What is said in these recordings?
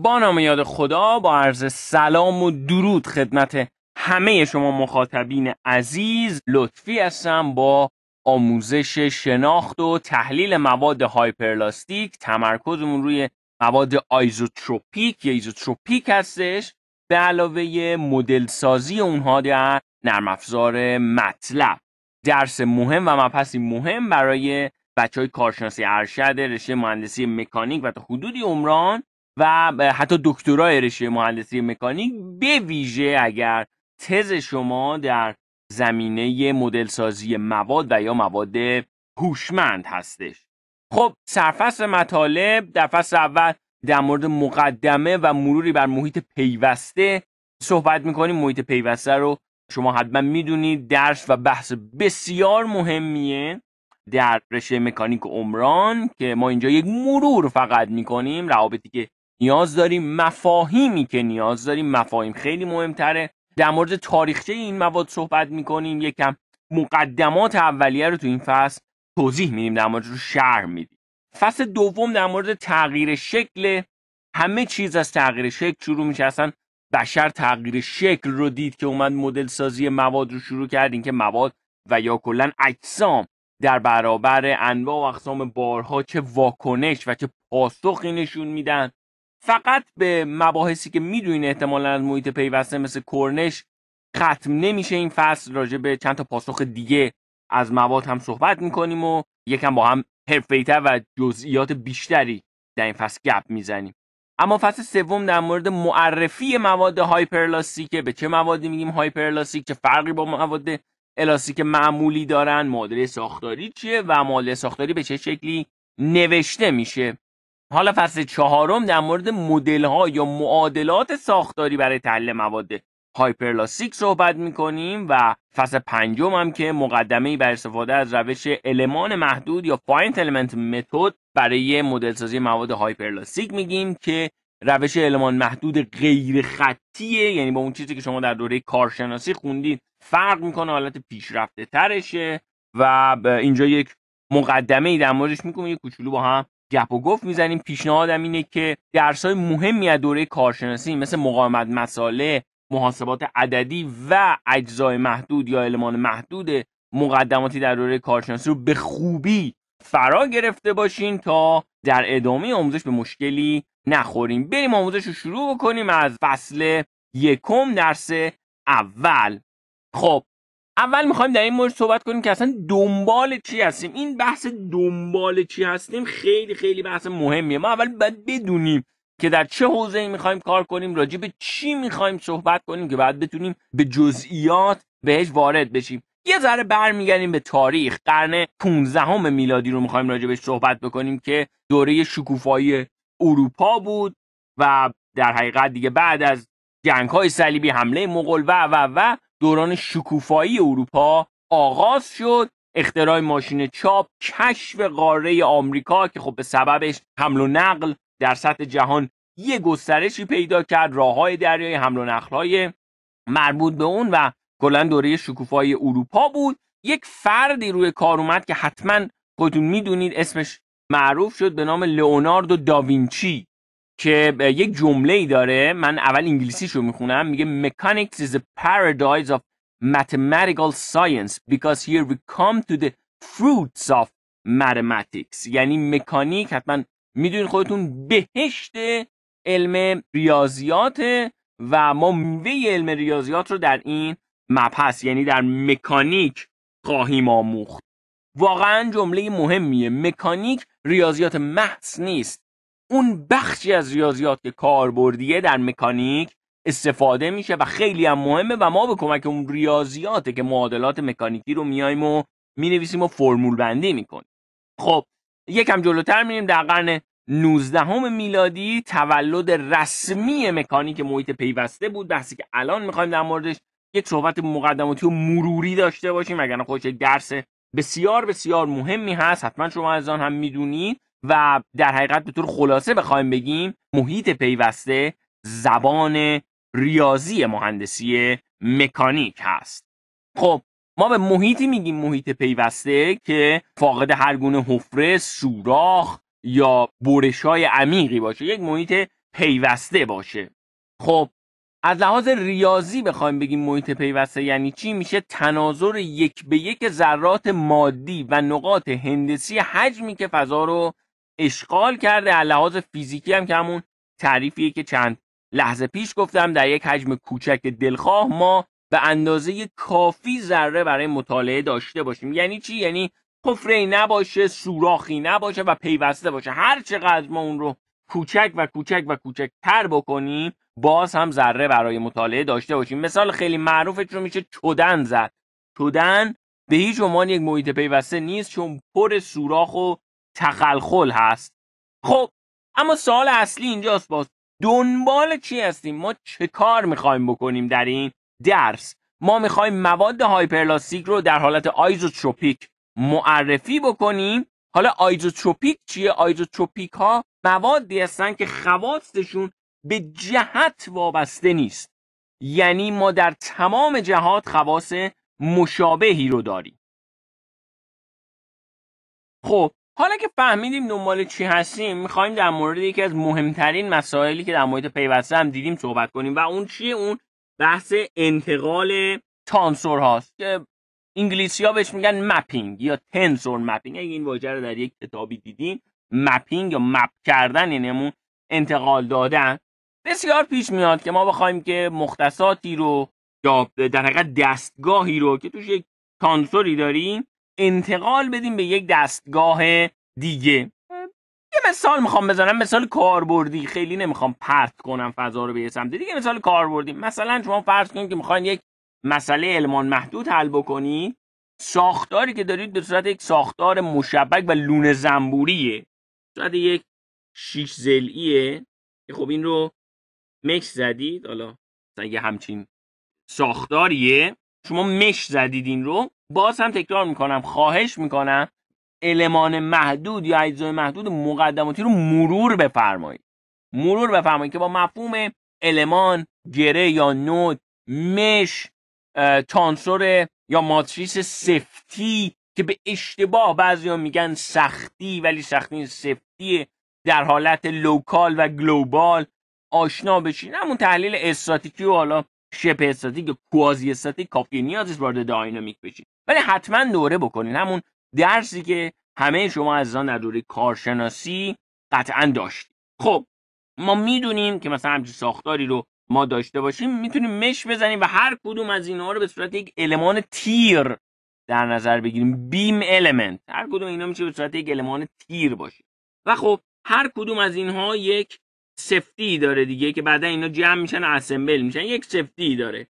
با نام یاد خدا با عرض سلام و درود خدمت همه شما مخاطبین عزیز لطفی هستم با آموزش شناخت و تحلیل مواد هایپرلاستیک تمرکزمون روی مواد آیزوتروپیک یا ایزوتروپیک هستش به علاوه مدل سازی اونها در نرم افزار مطلب درس مهم و مبحثی مهم برای بچه های کارشناسی ارشد رشته مهندسی مکانیک و تا حدودی عمران و حتی دکترای رشته مهندسی مکانیک به ویژه اگر تز شما در زمینه مدل سازی مواد و یا مواد هوشمند هستش خب سرفصل مطالب در فصل اول در مورد مقدمه و مروری بر محیط پیوسته صحبت میکنیم محیط پیوسته رو شما حتما میدونید درس و بحث بسیار مهمیه در رشته مکانیک عمران که ما اینجا یک مرور فقط میکنیم روابطی که نیاز داریم مفاهیمی که نیاز داریم مفاهیم خیلی مهمتره در مورد تاریخچه این مواد صحبت میکنیم یکم مقدمات اولیه رو تو این فصل توضیح میدیم در مورد رو شرح میدیم فصل دوم در مورد تغییر شکل همه چیز از تغییر شکل شروع میشه اصلا بشر تغییر شکل رو دید که اومد مدل سازی مواد رو شروع کرد اینکه مواد و یا کلا اجسام در برابر انواع و اقسام بارها چه واکنش و چه پاسخی نشون میدن فقط به مباحثی که میدونین احتمالا از محیط پیوسته مثل کرنش ختم نمیشه این فصل راجع به چند تا پاسخ دیگه از مواد هم صحبت میکنیم و یکم با هم حرفیتر و جزئیات بیشتری در این فصل گپ میزنیم اما فصل سوم در مورد معرفی مواد هایپرلاستیک به چه موادی میگیم هایپرلاستیک چه فرقی با مواد الاستیک معمولی دارن معادله ساختاری چیه و معادله ساختاری به چه شکلی نوشته میشه حالا فصل چهارم در مورد مدل ها یا معادلات ساختاری برای تحلیل مواد هایپرلاستیک صحبت میکنیم و فصل پنجم هم که مقدمه بر استفاده از روش المان محدود یا فاینت المنت متد برای مدل سازی مواد هایپرلاستیک میگیم که روش المان محدود غیر خطیه یعنی با اون چیزی که شما در دوره کارشناسی خوندید فرق میکنه حالت پیشرفته ترشه و اینجا یک مقدمه ای در موردش میکنیم یه کوچولو با هم گپ و گفت میزنیم پیشنهادم اینه که های مهمی از دوره کارشناسی مثل مقاومت مساله محاسبات عددی و اجزای محدود یا علمان محدود مقدماتی در دوره کارشناسی رو به خوبی فرا گرفته باشین تا در ادامه آموزش به مشکلی نخوریم بریم آموزش رو شروع کنیم از فصل یکم درس اول خب اول میخوایم در این مورد صحبت کنیم که اصلا دنبال چی هستیم این بحث دنبال چی هستیم خیلی خیلی بحث مهمیه ما اول باید بدونیم که در چه حوزه‌ای میخوایم کار کنیم راجع به چی میخوایم صحبت کنیم که بعد بتونیم به جزئیات بهش وارد بشیم یه ذره برمیگردیم به تاریخ قرن 15 میلادی رو میخوایم راجع بهش صحبت بکنیم که دوره شکوفایی اروپا بود و در حقیقت دیگه بعد از جنگ های صلیبی حمله مغول و و و دوران شکوفایی اروپا آغاز شد اختراع ماشین چاپ کشف قاره آمریکا که خب به سببش حمل و نقل در سطح جهان یه گسترشی پیدا کرد راه های دریای حمل و نقل مربوط به اون و کلا دوره شکوفایی اروپا بود یک فردی روی کار اومد که حتما خودتون میدونید اسمش معروف شد به نام لئوناردو داوینچی که یک جمله ای داره من اول انگلیسی رو میخونم میگه mechanics is a paradise of mathematical science because here we come to the fruits of mathematics یعنی مکانیک حتما میدونید خودتون بهشت علم ریاضیات و ما میوه علم ریاضیات رو در این مبحث یعنی در مکانیک خواهیم آموخت واقعا جمله مهمیه مکانیک ریاضیات محض نیست اون بخشی از ریاضیات که کاربردیه در مکانیک استفاده میشه و خیلی هم مهمه و ما به کمک اون ریاضیاته که معادلات مکانیکی رو میایم و مینویسیم و فرمول بندی میکنیم خب یکم جلوتر میریم در قرن 19 میلادی تولد رسمی مکانیک محیط پیوسته بود بحثی که الان میخوایم در موردش یک صحبت مقدماتی و مروری داشته باشیم اگر خودش درس بسیار بسیار مهمی هست حتما شما از آن هم میدونید و در حقیقت به طور خلاصه بخوایم بگیم محیط پیوسته زبان ریاضی مهندسی مکانیک هست خب ما به محیطی میگیم محیط پیوسته که فاقد هر گونه حفره، سوراخ یا برش های عمیقی باشه یک محیط پیوسته باشه خب از لحاظ ریاضی بخوایم بگیم محیط پیوسته یعنی چی میشه تناظر یک به یک ذرات مادی و نقاط هندسی حجمی که فضا رو اشغال کرده از لحاظ فیزیکی هم که همون تعریفیه که چند لحظه پیش گفتم در یک حجم کوچک دلخواه ما به اندازه کافی ذره برای مطالعه داشته باشیم یعنی چی یعنی حفره نباشه سوراخی نباشه و پیوسته باشه هر چقدر ما اون رو کوچک و کوچک و کوچکتر بکنیم باز هم ذره برای مطالعه داشته باشیم مثال خیلی معروفش رو میشه تودن زد تودن به هیچ عنوان یک محیط پیوسته نیست چون پر سوراخ و تخلخل هست خب اما سوال اصلی اینجاست باز دنبال چی هستیم ما چه کار میخوایم بکنیم در این درس ما میخوایم مواد هایپرلاستیک رو در حالت آیزوتروپیک معرفی بکنیم حالا آیزوتروپیک چیه آیزوتروپیک ها موادی هستن که خواستشون به جهت وابسته نیست یعنی ما در تمام جهات خواص مشابهی رو داریم خب حالا که فهمیدیم دنبال چی هستیم میخوایم در مورد یکی از مهمترین مسائلی که در محیط پیوسته هم دیدیم صحبت کنیم و اون چیه اون بحث انتقال تانسور هاست که انگلیسی ها بهش میگن مپینگ یا تنسور مپینگ اگه این واژه رو در یک کتابی دیدین مپینگ یا مپ کردن یعنی انتقال دادن بسیار پیش میاد که ما بخوایم که مختصاتی رو یا در حقیقت دستگاهی رو که توش یک تانسوری داریم انتقال بدیم به یک دستگاه دیگه یه مثال میخوام بزنم مثال کاربردی خیلی نمیخوام پرت کنم فضا رو به یه سمت دیگه مثال کاربردی مثلا شما فرض کنید که میخواین یک مسئله علمان محدود حل بکنید ساختاری که دارید به صورت یک ساختار مشبک و لونه زنبوریه صورت یک شیش زلیه که خب این رو مش زدید حالا همچین ساختاریه شما مش زدید این رو باز هم تکرار میکنم خواهش میکنم المان محدود یا اجزای محدود مقدماتی رو مرور بفرمایید مرور بفرمایید که با مفهوم المان گره یا نود مش تانسور یا ماتریس سفتی که به اشتباه بعضی میگن سختی ولی سختی سفتی در حالت لوکال و گلوبال آشنا بشین همون تحلیل استراتیکی و حالا شبه استاتیک کوازی استاتیک کافی نیاز نیست وارد داینامیک بشید ولی حتما دوره بکنین همون درسی که همه شما از آن در دوره کارشناسی قطعا داشتید خب ما میدونیم که مثلا همچین ساختاری رو ما داشته باشیم میتونیم مش بزنیم و هر کدوم از اینها رو به صورت یک المان تیر در نظر بگیریم بیم المنت هر کدوم اینا میشه به صورت یک المان تیر باشه و خب هر کدوم از اینها یک سفتی داره دیگه که بعدا اینا جمع میشن و اسمبل میشن یک سفتی داره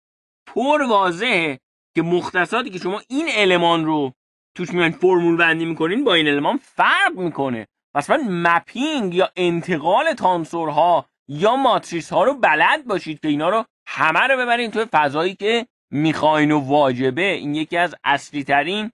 پر واضحه که مختصاتی که شما این المان رو توش میان فرمول بندی میکنین با این المان فرق میکنه من مپینگ یا انتقال تانسورها یا ماتریس ها رو بلد باشید که اینا رو همه رو ببرین توی فضایی که میخواین و واجبه این یکی از اصلی ترین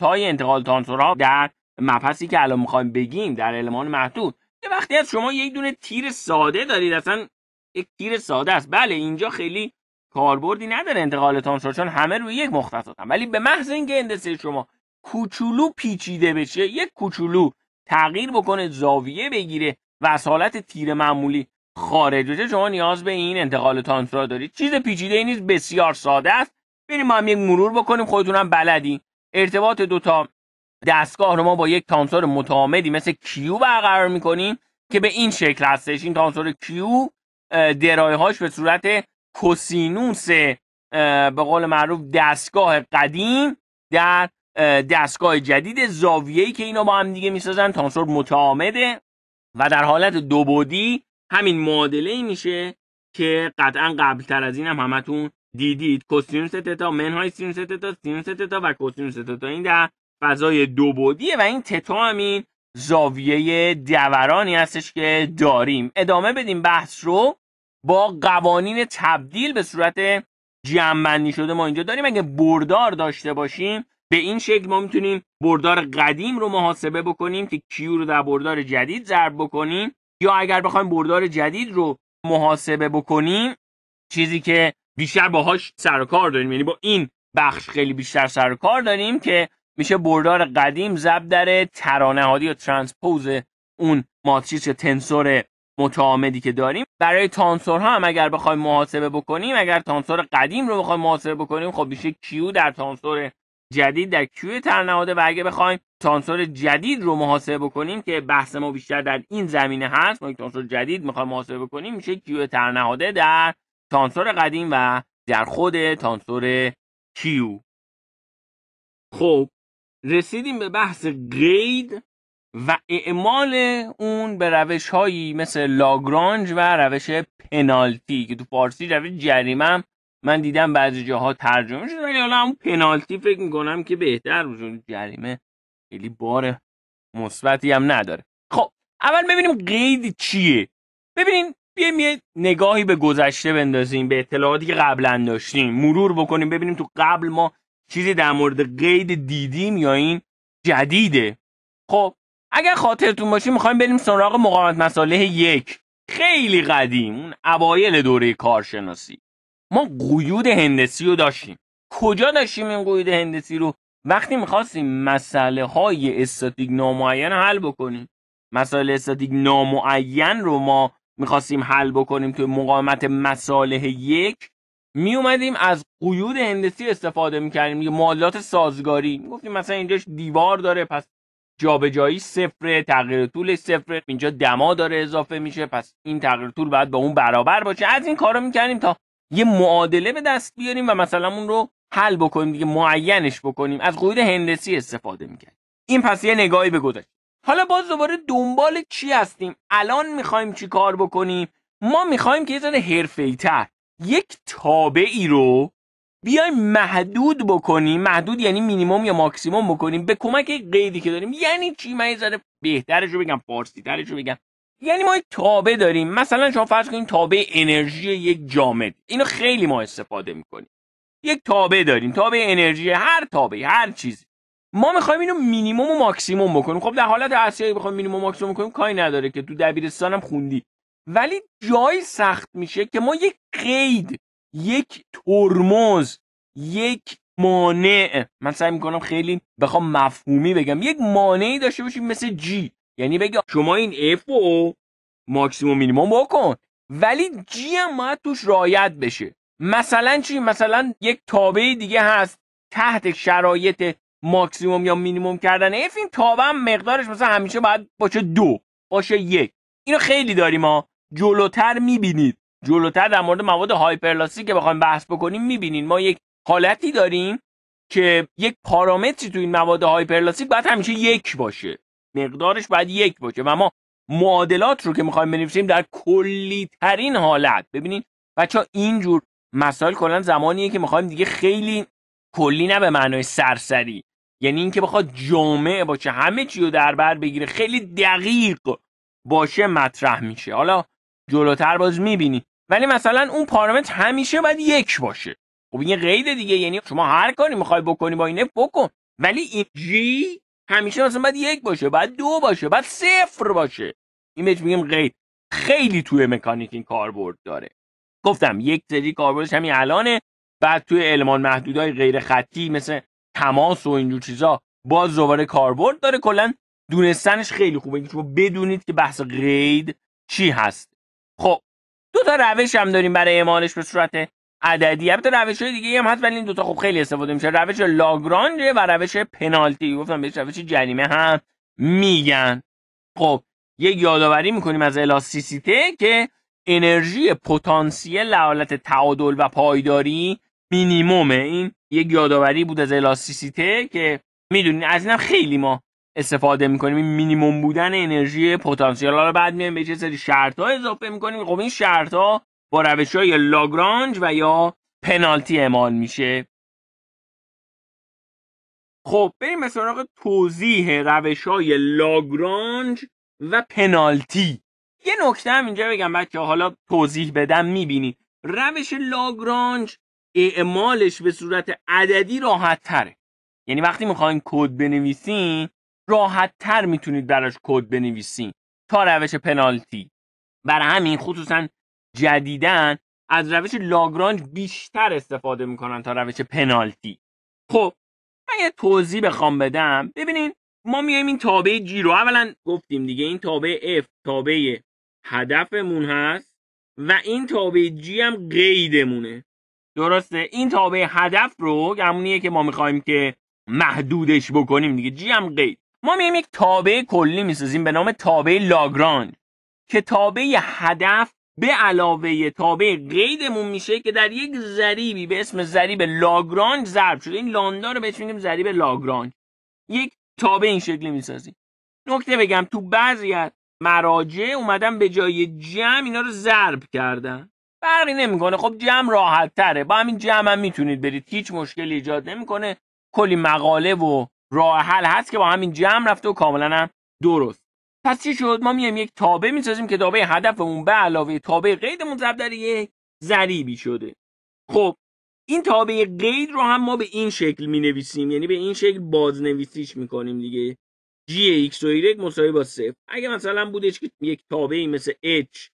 های انتقال تانسورها در مبحثی که الان میخوایم بگیم در المان محدود یه وقتی از شما یک دونه تیر ساده دارید اصلا یک تیر ساده است بله اینجا خیلی کاربردی نداره انتقال تانسور چون همه روی یک مختصات ولی به محض اینکه اندسه شما کوچولو پیچیده بشه یک کوچولو تغییر بکنه زاویه بگیره و از حالت تیر معمولی خارج بشه شما نیاز به این انتقال را دارید چیز پیچیده نیست بسیار ساده است بریم ما هم یک مرور بکنیم خودتونم بلدی ارتباط دوتا دستگاه رو ما با یک تانسور متعامدی مثل کیو برقرار میکنیم که به این شکل هستش این تانسور کیو هاش به صورت کوسینوس به قول معروف دستگاه قدیم در دستگاه جدید زاویه‌ای که اینا با هم دیگه میسازن تانسور متعامده و در حالت دو بودی همین معادله میشه که قطعا تر از این هم همتون دیدید کوسینوس تتا منهای سینوس تتا سینوس تتا و کوسینوس تتا این فضای دو بودیه و این تتا همین زاویه دورانی هستش که داریم ادامه بدیم بحث رو با قوانین تبدیل به صورت جمعنی شده ما اینجا داریم اگه بردار داشته باشیم به این شکل ما میتونیم بردار قدیم رو محاسبه بکنیم که کیو رو در بردار جدید ضرب بکنیم یا اگر بخوایم بردار جدید رو محاسبه بکنیم چیزی که بیشتر باهاش سر و کار داریم یعنی با این بخش خیلی بیشتر سر و کار داریم که میشه بردار قدیم زب در ترانهادی یا ترانسپوز اون ماتریس تنسور متعامدی که داریم برای تانسور ها هم اگر بخوایم محاسبه بکنیم اگر تانسور قدیم رو بخوایم محاسبه بکنیم خب میشه کیو در تانسور جدید در کیو ترنهاده و اگه بخوایم تانسور جدید رو محاسبه بکنیم که بحث ما بیشتر در این زمینه هست ما یک تانسور جدید میخوایم محاسبه بکنیم میشه کیو ترنهاده در تانسور قدیم و در خود تانسور کیو خب رسیدیم به بحث قید و اعمال اون به روش هایی مثل لاگرانج و روش پنالتی که تو فارسی روش جریمه من دیدم بعضی جاها ترجمه شده ولی حالا هم پنالتی فکر میکنم که بهتر بشه جریمه خیلی بار مثبتی هم نداره خب اول ببینیم قید چیه ببینین بیایم یه نگاهی به گذشته بندازیم به اطلاعاتی که قبلا داشتیم مرور بکنیم ببینیم تو قبل ما چیزی در مورد قید دیدیم یا این جدیده خب اگر خاطرتون باشه میخوایم بریم سراغ مقاومت مصالح یک خیلی قدیم اون اوایل دوره کارشناسی ما قیود هندسی رو داشتیم کجا داشتیم این قیود هندسی رو وقتی میخواستیم مسئله های استاتیک نامعین حل بکنیم مسائل استاتیک نامعین رو ما میخواستیم حل بکنیم توی مقاومت مصالح یک می اومدیم از قیود هندسی استفاده میکردیم یه معادلات سازگاری گفتیم مثلا اینجاش دیوار داره پس جابجایی صفر تغییر طول صفر اینجا دما داره اضافه میشه پس این تغییر طول باید با اون برابر باشه از این کارو میکردیم تا یه معادله به دست بیاریم و مثلا اون رو حل بکنیم دیگه معینش بکنیم از قیود هندسی استفاده میکردیم این پس یه نگاهی به گذشته حالا باز دوباره دنبال چی هستیم الان میخوایم چی کار بکنیم ما میخوایم که یه ذره حرفه‌ای‌تر یک تابعی رو بیایم محدود بکنیم محدود یعنی مینیمم یا ماکسیموم بکنیم به کمک قیدی که داریم یعنی چی من ذره بهترش رو بگم فارسی ترش رو بگم یعنی ما تابع داریم مثلا شما فرض کنید تابع انرژی یک جامد اینو خیلی ما استفاده میکنیم یک تابع داریم تابع انرژی هر تابع هر چیزی ما میخوایم اینو مینیمم و ماکسیموم بکنیم خب در حالت اصلی بخوایم مینیمم و ماکسیموم کاری نداره که تو دبیرستانم خوندی ولی جایی سخت میشه که ما یک قید یک ترمز یک مانع من سعی میکنم خیلی بخوام مفهومی بگم یک مانعی داشته باشیم مثل جی یعنی بگه شما این F و ماکسیموم مینیموم بکن ولی جی هم باید توش رایت بشه مثلا چی مثلا یک تابع دیگه هست تحت شرایط ماکسیموم یا مینیموم کردن F این تابع مقدارش مثلا همیشه باید باشه دو باشه یک اینو خیلی داریم ما. جلوتر میبینید جلوتر در مورد مواد هایپرلاستیک که بخوایم بحث بکنیم میبینید ما یک حالتی داریم که یک پارامتری تو این مواد هایپرلاستیک باید همیشه یک باشه مقدارش باید یک باشه و ما معادلات رو که میخوایم بنویسیم در کلی حالت ببینید بچه اینجور مسائل کلا زمانیه که میخوایم دیگه خیلی کلی نه به معنای سرسری یعنی اینکه بخواد جامع باشه همه چی رو در بر بگیره خیلی دقیق باشه مطرح میشه حالا جلوتر باز میبینی ولی مثلا اون پارامتر همیشه باید یک باشه خب این قید دیگه یعنی شما هر کاری میخوای بکنی با اینه بکن ولی این جی همیشه مثلا باید یک باشه باید دو باشه باید صفر باشه این بهش میگیم قید خیلی توی مکانیک این کاربرد داره گفتم یک سری کاربردش همین الانه بعد توی المان محدودهای غیر خطی مثل تماس و اینجور چیزا باز دوباره کاربرد داره کلا دونستنش خیلی خوبه بدونید که بحث قید چی هست دو تا روش هم داریم برای اعمالش به صورت عددی البته روش های دیگه هم هست ولی این دوتا خب خیلی استفاده میشه روش لاگرانج و روش پنالتی گفتم بهش روش جریمه هم میگن خب یک یادآوری میکنیم از الاستیسیته که انرژی پتانسیل حالت تعادل و پایداری مینیمومه این یک یادآوری بود از الاستیسیته که میدونین از اینم خیلی ما استفاده میکنیم این مینیموم بودن انرژی پتانسیال رو بعد میایم به چه سری شرط ها اضافه میکنیم خب این شرط ها با روش های لاگرانج و یا پنالتی اعمال میشه خب بریم به سراغ توضیح روش های لاگرانج و پنالتی یه نکته هم اینجا بگم بچه حالا توضیح بدم میبینی روش لاگرانج اعمالش به صورت عددی راحت تره یعنی وقتی میخواین کد بنویسین راحت تر میتونید براش کد بنویسین تا روش پنالتی برای همین خصوصا جدیدن از روش لاگرانج بیشتر استفاده میکنن تا روش پنالتی خب من یه توضیح بخوام بدم ببینین ما میایم این تابع جی رو اولا گفتیم دیگه این تابع اف تابع هدفمون هست و این تابع جی هم قیدمونه درسته این تابع هدف رو همونیه که ما میخوایم که محدودش بکنیم دیگه جی هم قید ما میایم یک تابع کلی میسازیم به نام تابع لاگرانج که تابع هدف به علاوه تابع قیدمون میشه که در یک ضریبی به اسم ضریب لاگرانج ضرب شده این لاندا رو بهش میگیم ضریب لاگرانج یک تابع این شکلی میسازیم نکته بگم تو بعضی از مراجع اومدن به جای جمع اینا رو ضرب کردن فرقی نمیکنه خب جمع راحت تره با همین جمع هم میتونید برید هیچ مشکلی ایجاد نمیکنه کلی مقاله و راه حل هست که با همین جمع رفته و کاملا هم درست پس چی شد ما میایم یک تابع میسازیم که تابع هدفمون به علاوه تابع قیدمون ضرب در یک ضریبی شده خب این تابع قید رو هم ما به این شکل می نویسیم یعنی به این شکل بازنویسیش میکنیم دیگه g x و y مساوی با صفر اگه مثلا بودش که یک تابعی مثل h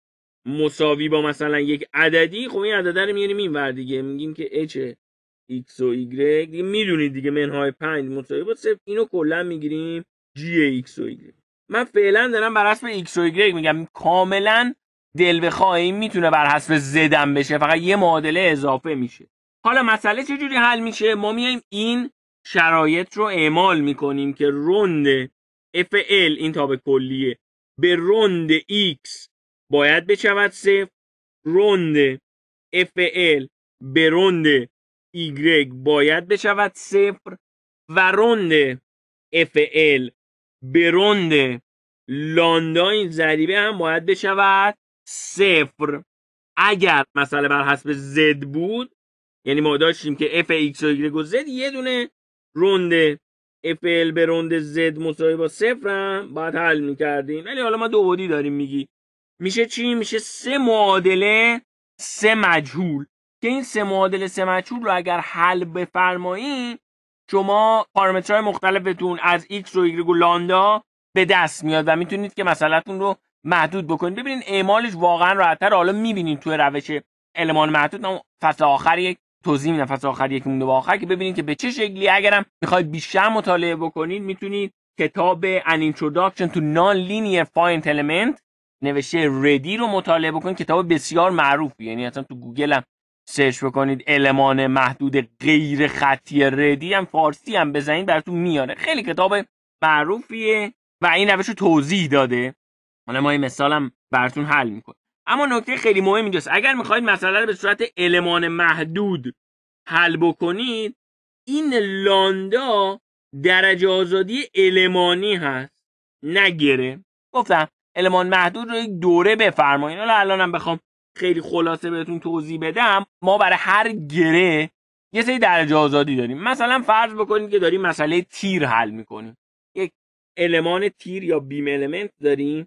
مساوی با مثلا یک عددی خب این عدد رو میاریم اینور دیگه میگیم که h x و y دیگه میدونید دیگه منهای 5 مساوی با صفر اینو کلا میگیریم g x و y من فعلا دارم بر حسب x و y میگم کاملا دل به میتونه بر حسب زدم بشه فقط یه معادله اضافه میشه حالا مسئله چجوری حل میشه ما میایم این شرایط رو اعمال میکنیم که روند FL این تاب کلیه به روند X باید بشود صفر رند FL به روند ایگرگ باید بشود صفر و روند FL به روند لاندا این ضریبه هم باید بشود صفر اگر مسئله بر حسب زد بود یعنی ما داشتیم که f ایکس و و زد یه دونه روند FL به روند زد مساوی با صفر هم باید حل میکردیم ولی حالا ما دو بودی داریم میگی میشه چی؟ میشه سه معادله سه مجهول که این سه معادل سه مجهول رو اگر حل بفرمایید شما پارامترهای مختلفتون از x و y و لاندا به دست میاد و میتونید که مسئلهتون رو محدود بکنید ببینید اعمالش واقعا راحت‌تر حالا میبینید توی روش المان محدود فصل آخر یک توضیح میدم فصل آخر یک مونده با آخر که ببینید که به چه شکلی اگرم میخواید بیشتر مطالعه بکنید میتونید کتاب An Introduction to Non-Linear Finite Element نوشته ردی رو مطالعه بکنید کتاب بسیار معروفی یعنی اصلا تو گوگل هم سرچ بکنید المان محدود غیر خطی ردی هم فارسی هم بزنید براتون میاره خیلی کتاب معروفیه و این روش رو توضیح داده حالا ما این مثالم براتون حل میکنه اما نکته خیلی مهم اینجاست اگر میخواید مسئله رو به صورت المان محدود حل بکنید این لاندا درجه آزادی المانی هست نگیره گفتم المان محدود رو یک دوره بفرمایید حالا الانم بخوام خیلی خلاصه بهتون توضیح بدم ما برای هر گره یه سری درجه آزادی داریم مثلا فرض بکنید که داریم مسئله تیر حل میکنیم یک المان تیر یا بیم المنت داریم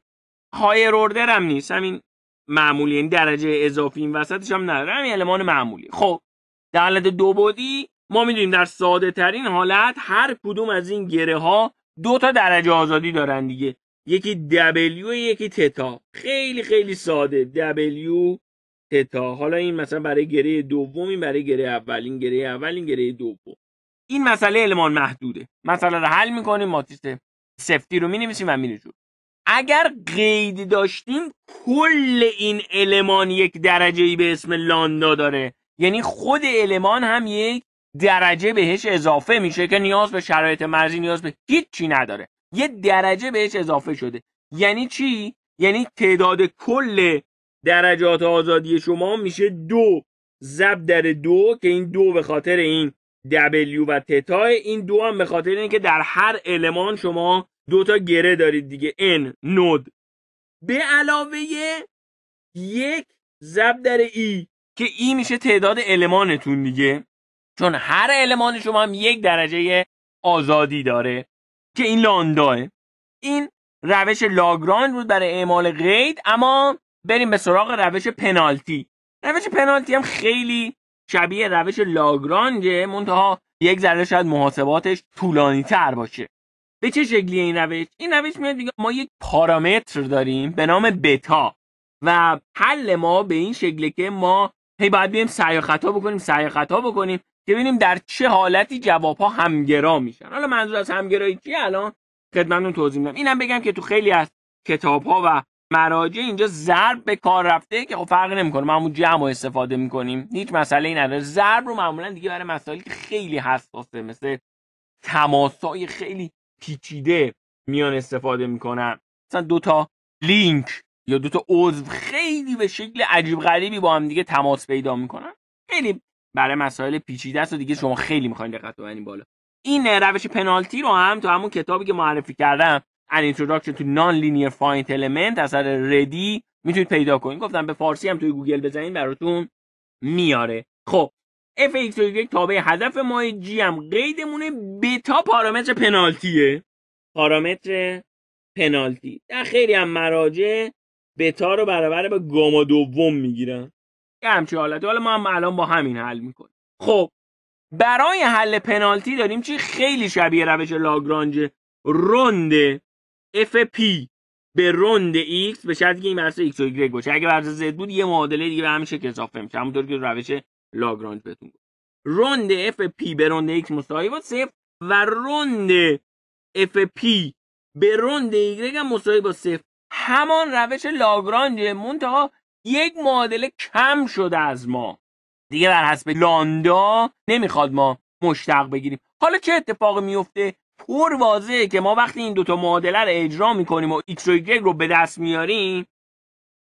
هایر اوردر هم نیست همین معمولی یعنی درجه اضافی این وسطش هم نداره همین المان معمولی خب در حالت دو بودی ما میدونیم در ساده ترین حالت هر کدوم از این گره ها دو تا درجه آزادی دارن دیگه یکی دبلیو یکی تتا خیلی خیلی ساده دبلیو تتا حالا این مثلا برای گره دوم برای گره اولین گره اول این گره دوم این مسئله المان محدوده مسئله رو حل میکنیم ماتریس سفتی رو مینویسیم و میره اگر قید داشتیم کل این المان یک درجه ای به اسم لاندا داره یعنی خود المان هم یک درجه بهش اضافه میشه که نیاز به شرایط مرزی نیاز به هیچی نداره یه درجه بهش اضافه شده یعنی چی یعنی تعداد کل درجات آزادی شما میشه دو زب در دو که این دو به خاطر این دبلیو و تتا این دو هم به خاطر اینکه در هر المان شما دوتا تا گره دارید دیگه ان نود به علاوه یک زب در ای که ای میشه تعداد المانتون دیگه چون هر المان شما هم یک درجه آزادی داره که این لاندا این روش لاگرانج بود برای اعمال قید اما بریم به سراغ روش پنالتی روش پنالتی هم خیلی شبیه روش لاگرانجه منتها یک ذره شاید محاسباتش طولانی تر باشه به چه شکلی این روش این روش میاد ما یک پارامتر داریم به نام بتا و حل ما به این شکله که ما هی باید بیایم سعی خطا بکنیم سعی خطا بکنیم که ببینیم در چه حالتی ها همگرا میشن حالا منظور از همگرایی چیه الان خدمتتون توضیح میدم اینم بگم که تو خیلی از ها و مراجع اینجا ضرب به کار رفته که خب فرقی نمیکنه معمولا جمع و استفاده میکنیم هیچ مسئله ای نداره ضرب رو معمولا دیگه برای مسائلی که خیلی حساسه مثل های خیلی پیچیده میان استفاده میکنن مثلا دوتا لینک یا تا عضو خیلی به شکل عجیب غریبی با هم دیگه تماس پیدا میکنن خیلی برای مسائل پیچیده است و دیگه شما خیلی میخواین دقت ببرین بالا این روش پنالتی رو هم تو همون کتابی که معرفی کردم ان تو نان non linear finite اثر ردی میتونید پیدا کنید گفتم به فارسی هم توی گوگل بزنین براتون میاره خب fx ایکس یک تابع هدف ما جی هم قیدمونه بتا پارامتر پنالتیه پارامتر پنالتی در خیلی هم مراجع بتا رو برابر به گاما دوم میگیرن یه همچین حالتی حالا ما هم الان با همین حل میکنیم خب برای حل پنالتی داریم چی خیلی شبیه روش لاگرانج روند اف پی به روند ایکس به شرطی که این مرسه ایکس و ایگرگ باشه اگه بحث زد بود یه معادله دیگه به همین شکل اضافه میشه همونطور که روش لاگرانج بهتون گفت روند اف پی به روند ایکس مساوی با صفر و روند اف پی به روند ایگرگ هم مساوی با صفر همان روش لاگرانج منتها یک معادله کم شده از ما دیگه بر حسب لاندا نمیخواد ما مشتق بگیریم حالا چه اتفاقی میفته پر واضحه که ما وقتی این دوتا معادله رو اجرا میکنیم و ایترویگر رو به دست میاریم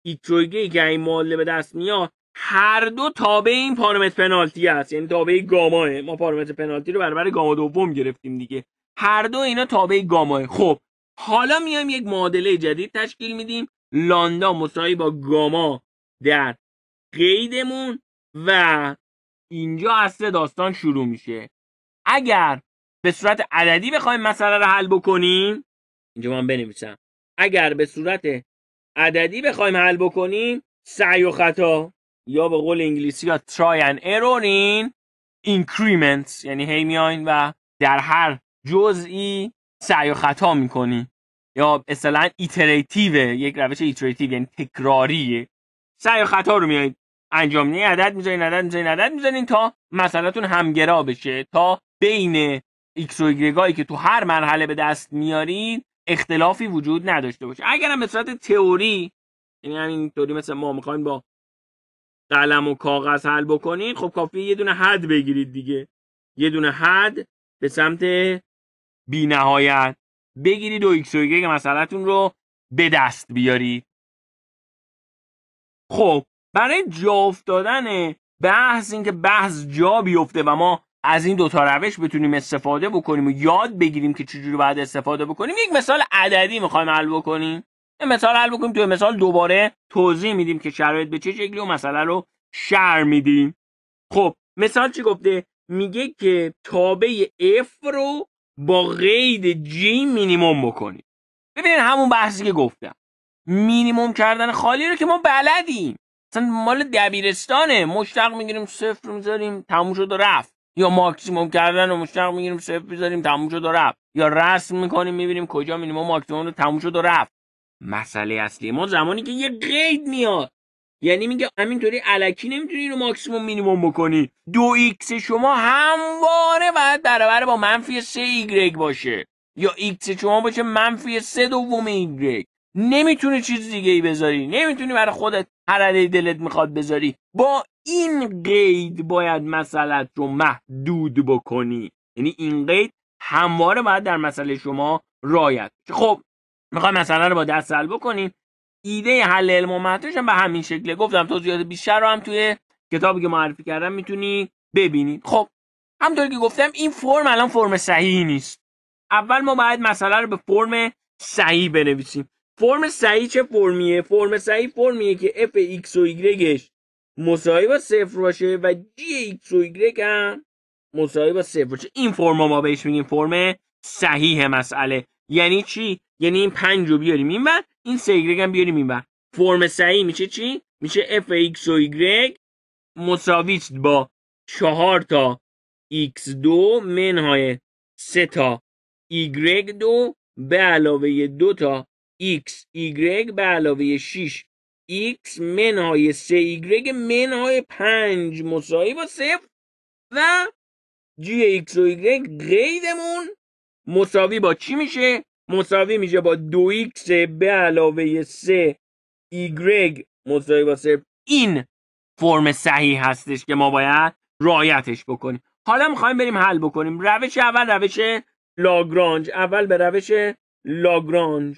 ایترویگر که این معادله به دست میاد هر دو تابع این پارامتر پنالتی است یعنی تابع گاما ما پارامتر پنالتی رو برابر گاما دوم گرفتیم دیگه هر دو اینا تابع گاما خب حالا میایم یک معادله جدید تشکیل میدیم لاندا مساوی با گاما در قیدمون و اینجا اصل داستان شروع میشه اگر به صورت عددی بخوایم مسئله رو حل بکنیم اینجا من بنویسم اگر به صورت عددی بخوایم حل بکنیم سعی و خطا یا به قول انگلیسی یا try and error in increments یعنی هی میاین و در هر جزئی سعی و خطا میکنی یا اصطلاحا ایتراتیو یک روش ایتراتیو یعنی تکراریه سعی و خطا رو میایید انجام نیه عدد میذارین عدد میذارین عدد میذارین تا مسئلهتون همگرا بشه تا بین ایکس و که تو هر مرحله به دست میارید اختلافی وجود نداشته باشه اگرم به صورت تئوری یعنی همینطوری مثل ما میخواین با قلم و کاغذ حل بکنید خب کافی یه دونه حد بگیرید دیگه یه دونه حد به سمت بی نهایت بگیرید و ایکس و رو به دست بیارید خب برای جا افتادن بحث اینکه بحث جا بیفته و ما از این دوتا روش بتونیم استفاده بکنیم و یاد بگیریم که چجوری باید استفاده بکنیم یک مثال عددی میخوایم حل بکنیم یه مثال حل بکنیم توی مثال دوباره توضیح میدیم که شرایط به چه شکلی و مسئله رو شر میدیم خب مثال چی گفته میگه که تابع اف رو با قید جی مینیموم بکنیم ببینید همون بحثی که گفتم مینیموم کردن خالی رو که ما بلدیم مثلا مال دبیرستانه مشتق میگیریم صفر میذاریم تموم شد و رفت یا ماکسیموم کردن رو مشتق میگیریم صفر میذاریم تموم شد و رفت یا رسم میکنیم میبینیم کجا مینیموم ماکسیموم رو تموم شد و رفت مسئله اصلی ما زمانی که یه قید میاد یعنی میگه همینطوری علکی نمیتونی رو ماکسیموم مینیموم بکنی دو ایکس شما همواره باید برابر با منفی سه ایگرگ باشه یا ایکس شما باشه منفی سه دوم ایگرگ نمیتونی چیز دیگه ای بذاری نمیتونی برای خودت هر دلت میخواد بذاری با این قید باید مسئلت رو محدود بکنی یعنی این قید همواره باید در مسئله شما رایت خب میخوای مسئله رو با دست حل بکنیم ایده حل علم و هم به همین شکله گفتم توضیحات بیشتر رو هم توی کتابی که معرفی کردم میتونی ببینید خب همطور که گفتم این فرم الان فرم صحیحی نیست اول ما باید مسئله رو به فرم صحیح بنویسیم فرم صحیح چه فرمیه فرم صحیح فرمیه که F X و ایگرگش مساوی با صفر باشه و G X و ایگرگ هم مساوی با صفر باشه این فرم ما بهش میگیم فرم صحیح مسئله یعنی چی یعنی این پنج رو بیاریم این بر این سه ایگرگ هم بیاریم این بر فرم صحیح میشه چی میشه F X و ایگرگ مساویست با چهار تا X دو منهای سه تا ایگرگ دو به علاوه دو تا x y به علاوه 6 x منهای 3 y منهای 5 مساوی با 0 و g x و y قیدمون مساوی با چی میشه مساوی میشه با 2x به علاوه 3 y مساوی با 0 این فرم صحیح هستش که ما باید رعایتش بکنیم حالا میخوایم بریم حل بکنیم روش اول روش لاگرانج اول به روش لاگرانج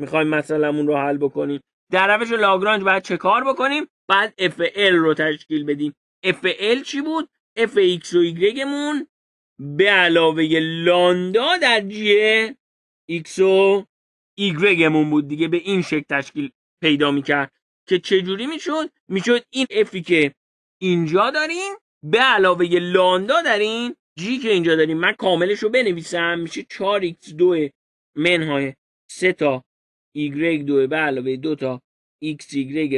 میخوایم مسئلهمون رو حل بکنیم در روش لاگرانج باید چه کار بکنیم بعد ال رو تشکیل بدیم ال چی بود اف ایکس و ایگرگمون به علاوه لاندا در جی X و ایگرگمون بود دیگه به این شکل تشکیل پیدا میکرد که چجوری میشد میشد این افی که اینجا داریم به علاوه لاندا در این جی که اینجا داریم من کاملش رو بنویسم میشه 4x2 منهای 3 تا y دو به علاوه دو تا ایکس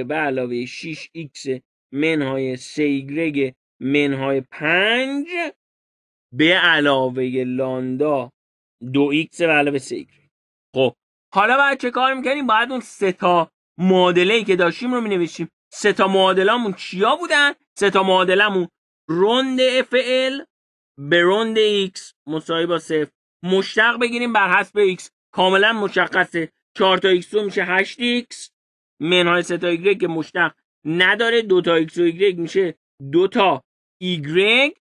به علاوه 6 ایکس منهای سه ایگرگ منهای پنج به علاوه لاندا دو ایکس به علاوه سه خب حالا باید چه کار میکنیم باید اون سه تا معادله که داشتیم رو مینویسیم سه تا همون چیا بودن سه تا همون روند ال به روند x مساوی با صفر مشتق بگیریم بر حسب x کاملا مشخصه 4 تا x میشه 8 x منهای 3 تا y که مشتق نداره 2 تا x و y میشه 2 تا y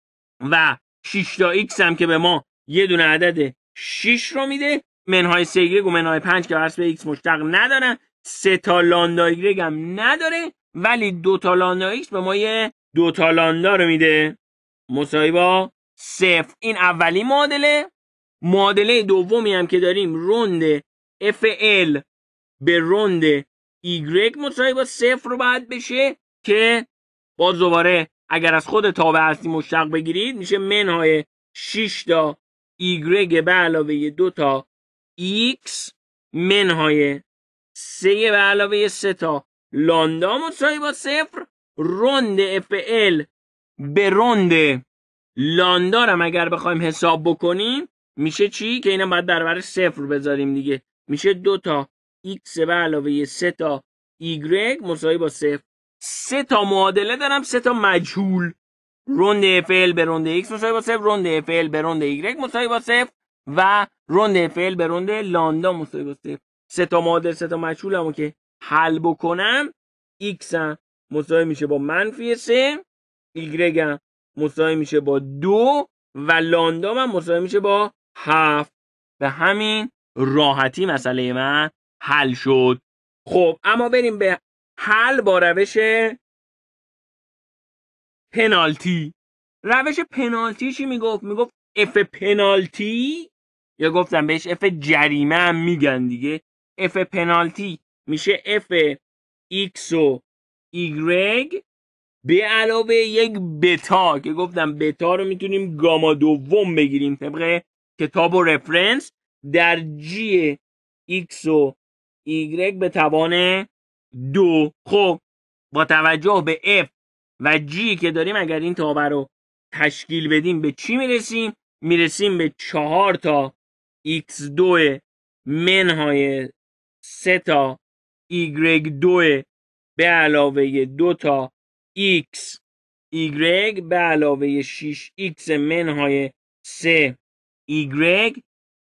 و 6 تا x هم که به ما یه دونه عدد 6 رو میده منهای 3 y و منهای 5 که برس به x مشتق ندارن 3 تا لاندا y هم نداره ولی 2 تا لاندا x به ما یه 2 تا لاندا رو میده مساوی با صفر این اولی معادله معادله دومی هم که داریم رونده ال به روند ایگرگ مترادف با صفر رو باید بشه که باز دوباره اگر از خود تابع اصلی مشتق بگیرید میشه منهای 6 تا ایگرگ به علاوه دو تا ایکس منهای سه به علاوه سه تا لاندا مترادف با صفر رند ال به روند لاندا رو اگر بخوایم حساب بکنیم میشه چی که اینم باید در سفر صفر بذاریم دیگه میشه دو تا x به علاوه سه تا y مساوی با صفر سه تا معادله دارم سه تا مجهول روند فعل به روند x مساوی با صفر روند فعل به روند y مساوی با صفر و روند فعل به روند لاندا مساوی با صفر سه تا معادله سه تا مجهولمو که حل بکنم x هم مساوی میشه با منفی 3 y هم مساوی میشه با دو و لاندا هم مساوی میشه با هفت به همین راحتی مسئله من حل شد خب اما بریم به حل با روش پنالتی روش پنالتی چی میگفت میگفت اف پنالتی یا گفتم بهش اف جریمه هم میگن دیگه اف پنالتی میشه اف ایکس و ایگرگ به علاوه یک بتا که گفتم بتا رو میتونیم گاما دوم بگیریم طبق کتاب و رفرنس در جی x و y به توان 2 خب با توجه به f و g که داریم اگر این تابه رو تشکیل بدیم به چی میرسیم میرسیم به چهار تا x2 منهای 3 تا y2 به علاوه دو تا x y به علاوه 6 x منهای 3 y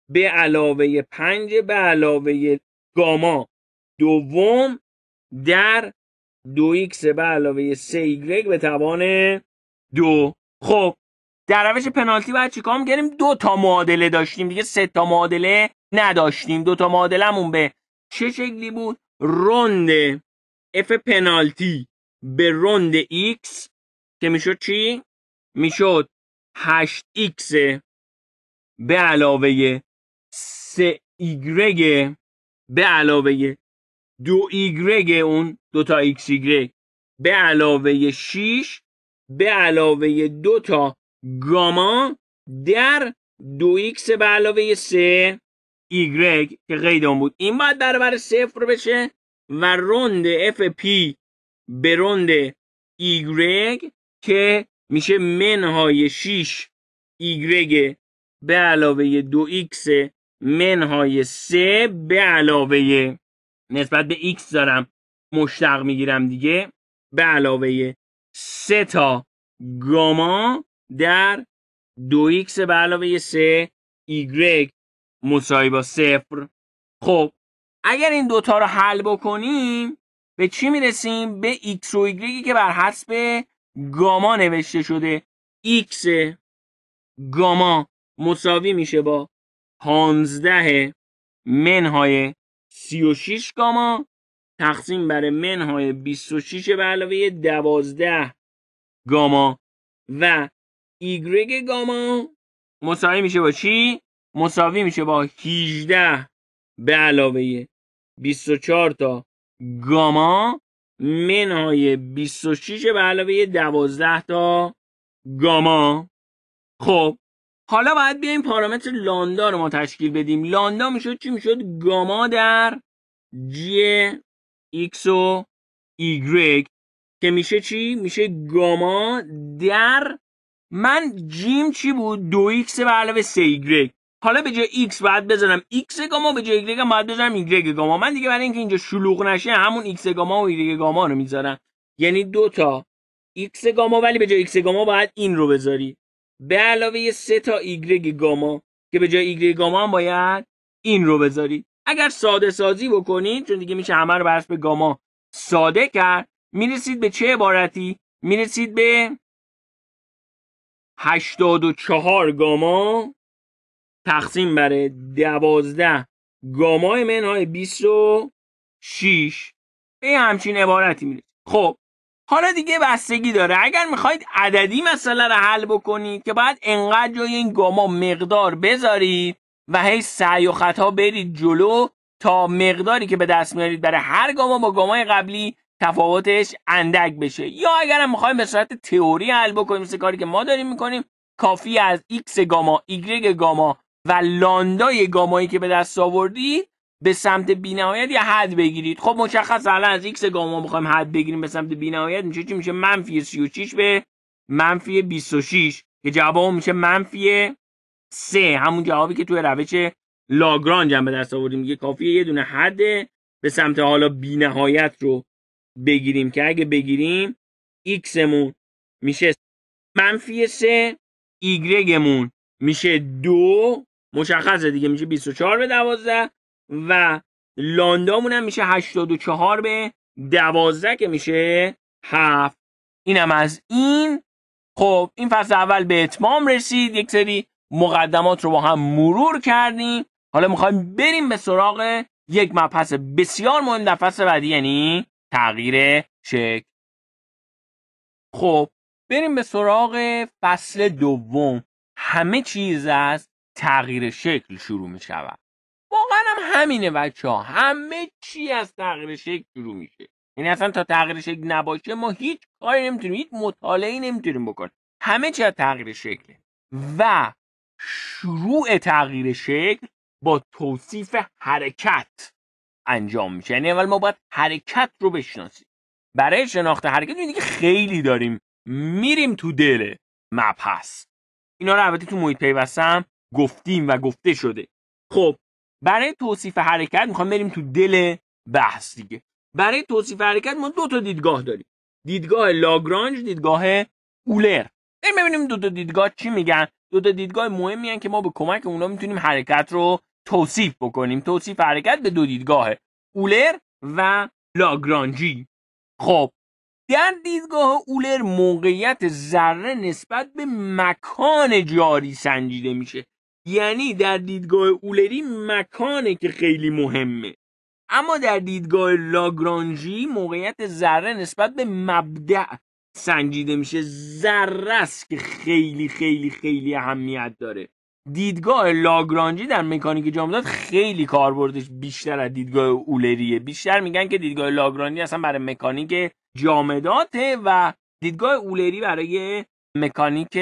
به علاوه پنج به علاوه گاما دوم در دو ایکس به علاوه سه ایگرگ به توان دو خب در روش پنالتی باید چیکار میکردیم دو تا معادله داشتیم دیگه سه تا معادله نداشتیم دو تا معادلهمون به چه شکلی بود روند اف پنالتی به روند ایکس که میشد چی میشد 8 ایکس به علاوه سه ایگرگ به علاوه دو ایگرگ اون دوتا ایکس ایگرگ به علاوه 6 به علاوه دو تا گاما در دو ایکس به علاوه سه ایگرگ که قید اون بود این باید برابر صفر بشه و روند اف پی به روند ایگرگ که میشه منهای 6 ایگرگ به علاوه دو ایکس منهای سه به علاوه نسبت به x دارم مشتق میگیرم دیگه به علاوه سه تا گاما در دو x به علاوه سه y مساوی با صفر خب اگر این دوتا رو حل بکنیم به چی میرسیم؟ به x و y که بر حسب گاما نوشته شده x گاما مساوی میشه با پانزده منهای سی و شیش گاما تقسیم بر منهای 26 به علاوه 12 گاما و ایگرگ گاما مساوی میشه با چی؟ مساوی میشه با 18 به علاوه 24 تا گاما منهای 26 به علاوه 12 تا گاما خب حالا باید بیایم پارامتر لاندا رو ما تشکیل بدیم لاندا میشد چی میشد گاما در جی ایکس و ایگرگ که میشه چی میشه گاما در من جیم چی بود دو ایکس به علاوه سه ایگرگ حالا به جای ایکس باید بذارم ایکس گاما به جای ایگرگ باید بذارم ایگرگ گاما من دیگه برای اینکه اینجا شلوغ نشه همون ایکس گاما و ایگرگ گاما رو میذارم یعنی دو تا ایکس گاما ولی به جای ایکس گاما باید این رو بذاری به علاوه سه تا ایگرگ گاما که به جای ایگرگ گاما هم باید این رو بذاری اگر ساده سازی بکنید چون دیگه میشه همه رو به گاما ساده کرد میرسید به چه عبارتی میرسید به و چهار گاما تقسیم بر دوازده گامای منهای 26 به همچین عبارتی میرسید خب حالا دیگه بستگی داره اگر میخواید عددی مسئله رو حل بکنید که باید انقدر جای این گاما مقدار بذارید و هی سعی و خطا برید جلو تا مقداری که به دست میارید برای هر گاما با گامای قبلی تفاوتش اندک بشه یا اگر هم میخوایم به صورت تئوری حل بکنیم مثل کاری که ما داریم میکنیم کافی از ایکس گاما ایگرگ گاما و لاندای گامایی که به دست آوردید به سمت بینهایت یا حد بگیرید خب مشخص الان از x گاما بخوایم حد بگیریم به سمت بینهایت میشه چی میشه منفی 36 به منفی 26 که جواب میشه منفی 3 همون جوابی که توی روش لاگرانج هم به دست آوردیم میگه کافیه یه دونه حد به سمت حالا بینهایت رو بگیریم که اگه بگیریم x مون میشه منفی 3 y مون میشه 2 مشخصه دیگه میشه 24 به 12 و لاندامون هم میشه 84 به 12 که میشه 7 اینم از این خب این فصل اول به اتمام رسید یک سری مقدمات رو با هم مرور کردیم حالا میخوایم بریم به سراغ یک مبحث بسیار مهم در فصل بعدی یعنی تغییر شکل خب بریم به سراغ فصل دوم همه چیز از تغییر شکل شروع می همینه بچه ها همه چی از تغییر شکل شروع میشه یعنی اصلا تا تغییر شکل نباشه ما هیچ کاری نمیتونیم هیچ مطالعه نمیتونیم بکنیم همه چی از تغییر شکله و شروع تغییر شکل با توصیف حرکت انجام میشه یعنی اول ما باید حرکت رو بشناسیم برای شناخت حرکت که خیلی داریم میریم تو دل مبحث اینا رو البته تو محیط پیوستم گفتیم و گفته شده خب برای توصیف حرکت میخوام بریم تو دل بحث دیگه برای توصیف حرکت ما دو تا دیدگاه داریم دیدگاه لاگرانج دیدگاه اولر بریم ببینیم دو تا دیدگاه چی میگن دو تا دیدگاه مهمی هن که ما به کمک اونا میتونیم حرکت رو توصیف بکنیم توصیف حرکت به دو دیدگاه اولر و لاگرانجی خب در دیدگاه اولر موقعیت ذره نسبت به مکان جاری سنجیده میشه یعنی در دیدگاه اولری مکانه که خیلی مهمه اما در دیدگاه لاگرانجی موقعیت ذره نسبت به مبدع سنجیده میشه ذره است که خیلی خیلی خیلی اهمیت داره دیدگاه لاگرانجی در مکانیک جامدات خیلی کاربردش بیشتر از دیدگاه اولریه بیشتر میگن که دیدگاه لاگرانجی اصلا برای مکانیک جامداته و دیدگاه اولری برای مکانیک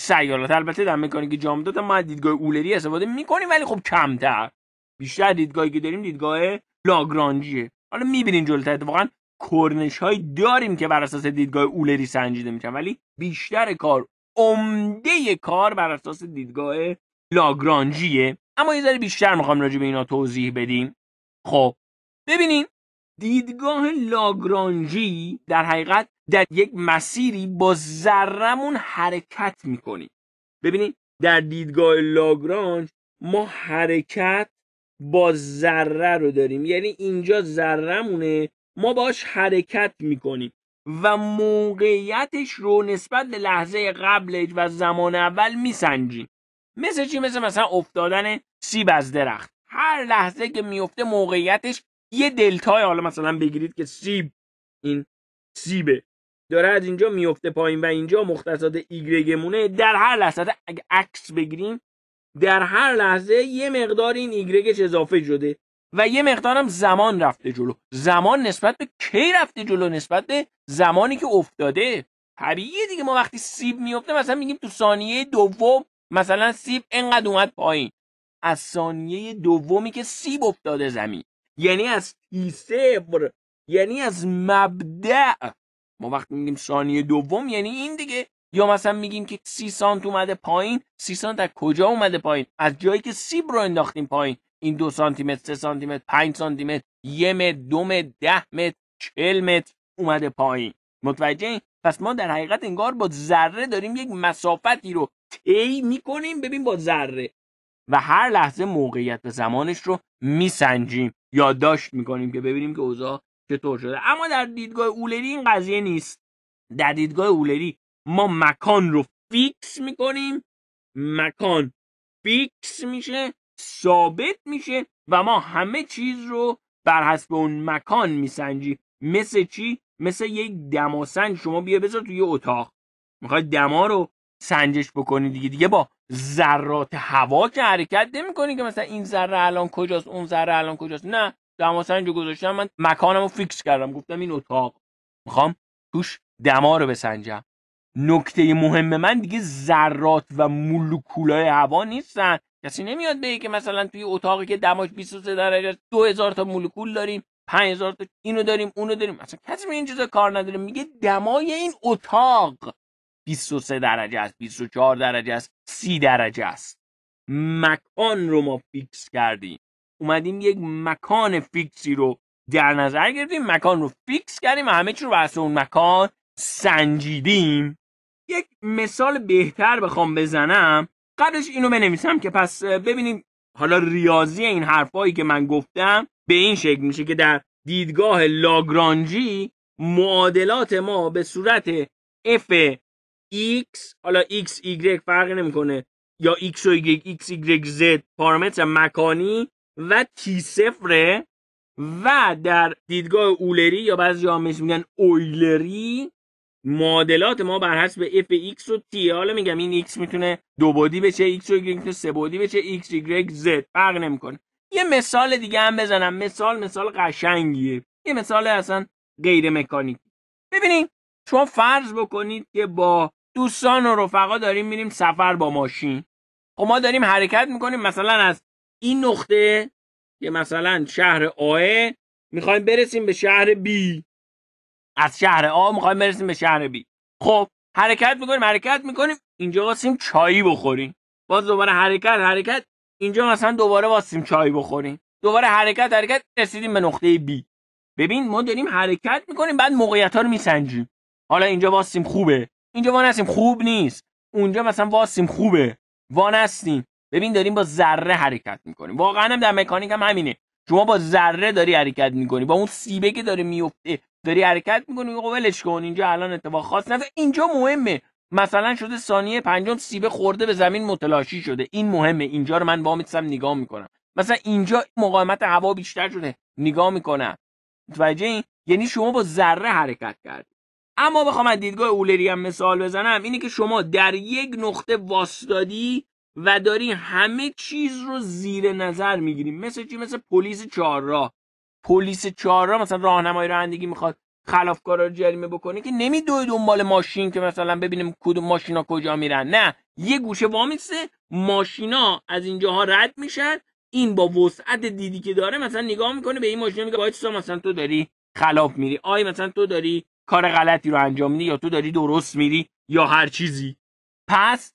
سیالات البته در مکانیک جامدات ما دیدگاه اولری استفاده میکنیم ولی خب کمتر بیشتر دیدگاهی که داریم دیدگاه لاگرانجیه حالا میبینیم جلوتر اتفاقا کرنش هایی داریم که بر اساس دیدگاه اولری سنجیده میشن ولی بیشتر کار عمده کار بر اساس دیدگاه لاگرانجیه اما یه ذره بیشتر میخوام راجع به اینا توضیح بدیم خب ببینین دیدگاه لاگرانجی در حقیقت در یک مسیری با ذرمون حرکت میکنیم ببینید در دیدگاه لاگرانج ما حرکت با ذره رو داریم یعنی اینجا ذرمونه ما باش حرکت میکنیم و موقعیتش رو نسبت به لحظه قبلش و زمان اول میسنجیم مثل چی مثل مثلا افتادن سیب از درخت هر لحظه که میفته موقعیتش یه دلتای حالا مثلا بگیرید که سیب این سیبه داره از اینجا میفته پایین و اینجا مختصات ایگرگمونه در هر لحظه اگه عکس بگیریم در هر لحظه یه مقدار این ایگرگش اضافه شده و یه مقدارم زمان رفته جلو زمان نسبت به کی رفته جلو نسبت به زمانی که افتاده طبیعیه دیگه ما وقتی سیب میفته مثلا میگیم تو ثانیه دوم مثلا سیب انقدر اومد پایین از ثانیه دومی که سیب افتاده زمین یعنی از تی یعنی از مبدع ما وقتی میگیم ثانیه دوم یعنی این دیگه یا مثلا میگیم که سی سانت اومده پایین سی سانت از کجا اومده پایین از جایی که سیب رو انداختیم پایین این دو سانتی متر سه سانتی متر پنج سانتی متر یه متر دو متر ده متر چل متر اومده پایین متوجه این؟ پس ما در حقیقت انگار با ذره داریم یک مسافتی رو طی میکنیم ببین با ذره و هر لحظه موقعیت و زمانش رو میسنجیم یادداشت میکنیم که ببینیم که اوضاع شده اما در دیدگاه اولری این قضیه نیست در دیدگاه اولری ما مکان رو فیکس میکنیم مکان فیکس میشه ثابت میشه و ما همه چیز رو بر حسب اون مکان میسنجی مثل چی مثل یک دماسنج شما بیا بذار توی اتاق میخوای دما رو سنجش بکنی دیگه دیگه با ذرات هوا که حرکت نمیکنی که مثلا این ذره الان کجاست اون ذره الان کجاست نه دما اینجا گذاشتم من مکانم رو فیکس کردم گفتم این اتاق میخوام توش دما رو بسنجم نکته مهم من دیگه ذرات و مولکولای هوا نیستن کسی نمیاد بگه که مثلا توی اتاقی که دماش 23 درجه است 2000 تا مولکول داریم 5000 تا اینو داریم اونو داریم مثلا کسی به این چیزا کار نداره میگه دمای این اتاق 23 درجه است 24 درجه است 30 درجه است مکان رو ما فیکس کردیم اومدیم یک مکان فیکسی رو در نظر گرفتیم مکان رو فیکس کردیم و همه چی رو واسه اون مکان سنجیدیم یک مثال بهتر بخوام بزنم قبلش اینو بنویسم که پس ببینیم حالا ریاضی این حرفایی که من گفتم به این شکل میشه که در دیدگاه لاگرانجی معادلات ما به صورت f x حالا x y فرقی نمیکنه یا x و y x y z پارامتر مکانی و تی صفره و در دیدگاه اولری یا بعضی جامعش میگن اویلری معادلات ما بر حسب اف ایکس و t حالا میگم این x میتونه دو بودی بشه x و y میتونه سه بادی بشه x y z فرق نمیکنه یه مثال دیگه هم بزنم مثال مثال قشنگیه یه مثال اصلا غیر مکانیکی ببینید شما فرض بکنید که با دوستان و رفقا داریم میریم سفر با ماشین خب ما داریم حرکت میکنیم مثلا از این نقطه که مثلا شهر آه میخوایم برسیم به شهر بی از شهر آ میخوایم برسیم به شهر بی خب حرکت میکنیم حرکت میکنیم اینجا واسیم چایی بخوریم باز دوباره حرکت حرکت اینجا مثلا دوباره واسیم چایی بخوریم دوباره حرکت حرکت رسیدیم به نقطه B ببین ما داریم حرکت میکنیم بعد موقعیت ها رو میسنجیم حالا اینجا واسیم خوبه اینجا وانستیم خوب نیست اونجا مثلا واسیم خوبه وانستیم ببین داریم با ذره حرکت میکنیم واقعا هم در مکانیک هم همینه شما با ذره داری حرکت میکنی با اون سیبه که داره میفته داری حرکت میکنی خب ولش کن اینجا الان اتفاق خاص اینجا مهمه مثلا شده ثانیه پنجم سیبه خورده به زمین متلاشی شده این مهمه اینجا رو من با میتسم نگاه میکنم مثلا اینجا مقاومت هوا بیشتر شده نگاه میکنم متوجه این یعنی شما با ذره حرکت کردی اما بخوام از دیدگاه اولری هم مثال بزنم اینه که شما در یک نقطه واستادی و داری همه چیز رو زیر نظر میگیریم مثل چی مثل پلیس چهارراه پلیس چهارراه مثلا راهنمای رانندگی میخواد خلافکارا رو جریمه بکنه که نمیدوی دنبال ماشین که مثلا ببینیم کدوم ماشینا کجا میرن نه یه گوشه وامیسه ماشینا از اینجاها رد میشن این با وسعت دیدی که داره مثلا نگاه میکنه به این ماشینا میگه تو مثلا تو داری خلاف میری آی مثلا تو داری کار غلطی رو انجام میدی یا تو داری درست میری یا هر چیزی پس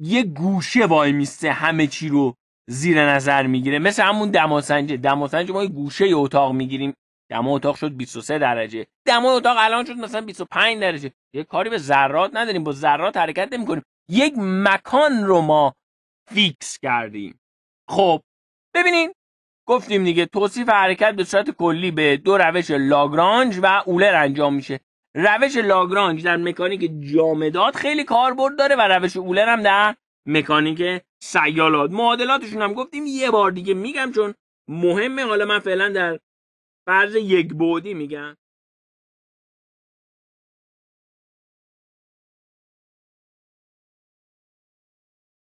یه گوشه وای میسته همه چی رو زیر نظر میگیره مثل همون دماسنج دماسنج ما یه گوشه یه اتاق میگیریم دما اتاق شد 23 درجه دما اتاق الان شد مثلا 25 درجه یه کاری به ذرات نداریم با ذرات حرکت نمی کنیم یک مکان رو ما فیکس کردیم خب ببینین گفتیم دیگه توصیف حرکت به صورت کلی به دو روش لاگرانج و اولر انجام میشه روش لاگرانج در مکانیک جامدات خیلی کاربرد داره و روش اولر هم در مکانیک سیالات معادلاتشون هم گفتیم یه بار دیگه میگم چون مهمه حالا من فعلا در فرض یک بودی میگم